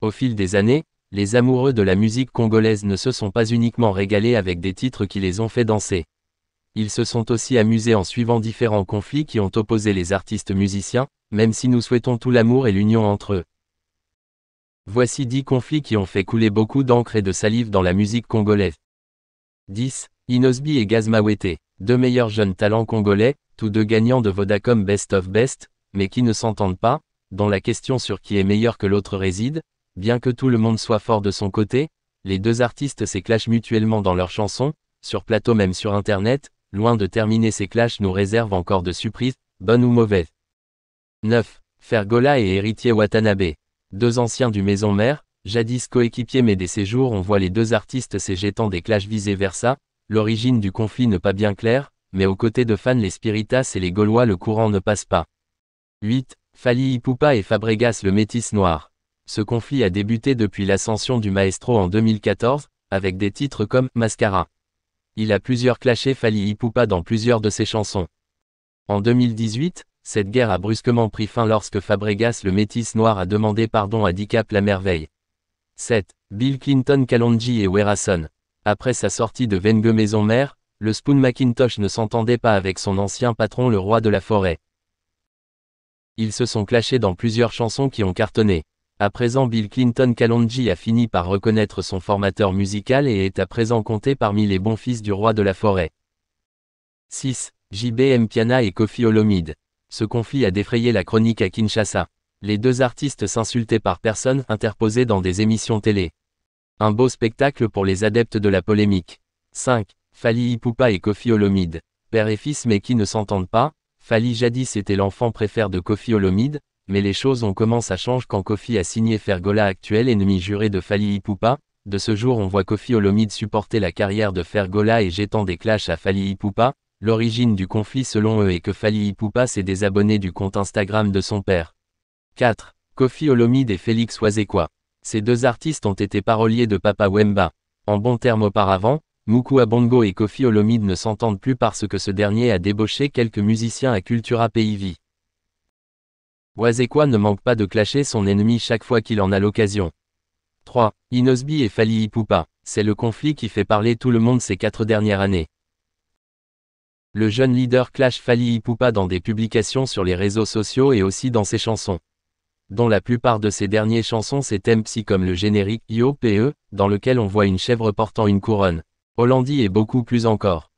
Au fil des années, les amoureux de la musique congolaise ne se sont pas uniquement régalés avec des titres qui les ont fait danser. Ils se sont aussi amusés en suivant différents conflits qui ont opposé les artistes musiciens, même si nous souhaitons tout l'amour et l'union entre eux. Voici 10 conflits qui ont fait couler beaucoup d'encre et de salive dans la musique congolaise. 10. Inosbi et Gazmawete, deux meilleurs jeunes talents congolais, tous deux gagnants de Vodacom Best of Best, mais qui ne s'entendent pas, dont la question sur qui est meilleur que l'autre réside, Bien que tout le monde soit fort de son côté, les deux artistes s'éclashent mutuellement dans leurs chansons, sur plateau même sur Internet, loin de terminer ces clashs nous réservent encore de surprises, bonnes ou mauvaises. 9. Fergola et héritier Watanabe. Deux anciens du Maison Mère, jadis coéquipiers mais des séjours on voit les deux artistes s'éjetant des clashs vice-versa, l'origine du conflit ne pas bien claire, mais aux côtés de fans les Spiritas et les Gaulois le courant ne passe pas. 8. Fali Ipupa et Fabregas le métis noir. Ce conflit a débuté depuis l'ascension du maestro en 2014, avec des titres comme Mascara. Il a plusieurs clashés « Fali Ipupa dans plusieurs de ses chansons. En 2018, cette guerre a brusquement pris fin lorsque Fabregas le métis noir a demandé pardon à Dicap la merveille. 7. Bill Clinton Kalonji et Werason. Après sa sortie de Vengue Maison Mère, le Spoon McIntosh ne s'entendait pas avec son ancien patron le roi de la forêt. Ils se sont clashés dans plusieurs chansons qui ont cartonné. À présent Bill Clinton Kalonji a fini par reconnaître son formateur musical et est à présent compté parmi les bons fils du roi de la forêt. 6. J.B. Piana et Kofi Olomide. Ce conflit a défrayé la chronique à Kinshasa. Les deux artistes s'insultaient par personne, interposées dans des émissions télé. Un beau spectacle pour les adeptes de la polémique. 5. Fali Ipupa et Kofi Olomide. Père et fils mais qui ne s'entendent pas, Fali jadis était l'enfant préfère de Kofi Olomide, mais les choses ont commencé à changer quand Kofi a signé Fergola actuel ennemi juré de Fali Ipupa. De ce jour on voit Kofi Olomide supporter la carrière de Fergola et jetant des clashs à Fali Ipupa. L'origine du conflit selon eux est que Fali Ipupa s'est désabonné du compte Instagram de son père. 4. Kofi Olomide et Félix Oisekwa. Ces deux artistes ont été paroliers de Papa Wemba. En bons termes auparavant, Mukua Abongo et Kofi Olomide ne s'entendent plus parce que ce dernier a débauché quelques musiciens à Cultura Pays Wazekwa ne manque pas de clasher son ennemi chaque fois qu'il en a l'occasion. 3. Inosbi et Fali C'est le conflit qui fait parler tout le monde ces quatre dernières années. Le jeune leader clash Fali dans des publications sur les réseaux sociaux et aussi dans ses chansons. Dont la plupart de ses dernières chansons c’est psy comme le générique IOPE, dans lequel on voit une chèvre portant une couronne. Hollandi et beaucoup plus encore.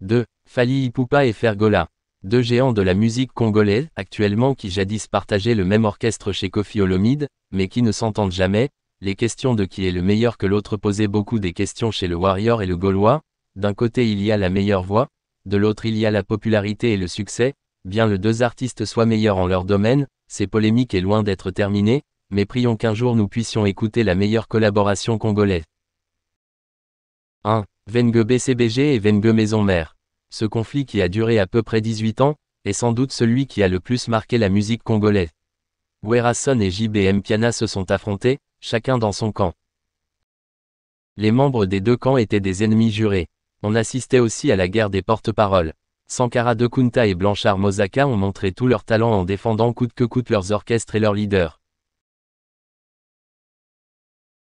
2. Fali et Fergola deux géants de la musique congolaise actuellement qui jadis partageaient le même orchestre chez Kofi Olomide, mais qui ne s'entendent jamais, les questions de qui est le meilleur que l'autre posaient beaucoup des questions chez le Warrior et le Gaulois, d'un côté il y a la meilleure voix, de l'autre il y a la popularité et le succès, bien les deux artistes soient meilleurs en leur domaine, ces polémiques est loin d'être terminées, mais prions qu'un jour nous puissions écouter la meilleure collaboration congolaise. 1. Venge BCBG et Vengue Maison Mère. Ce conflit qui a duré à peu près 18 ans, est sans doute celui qui a le plus marqué la musique congolaise. Werason et JBM Piana se sont affrontés, chacun dans son camp. Les membres des deux camps étaient des ennemis jurés. On assistait aussi à la guerre des porte-paroles. Sankara de Kunta et Blanchard Mozaka ont montré tout leur talent en défendant coûte que coûte leurs orchestres et leurs leaders.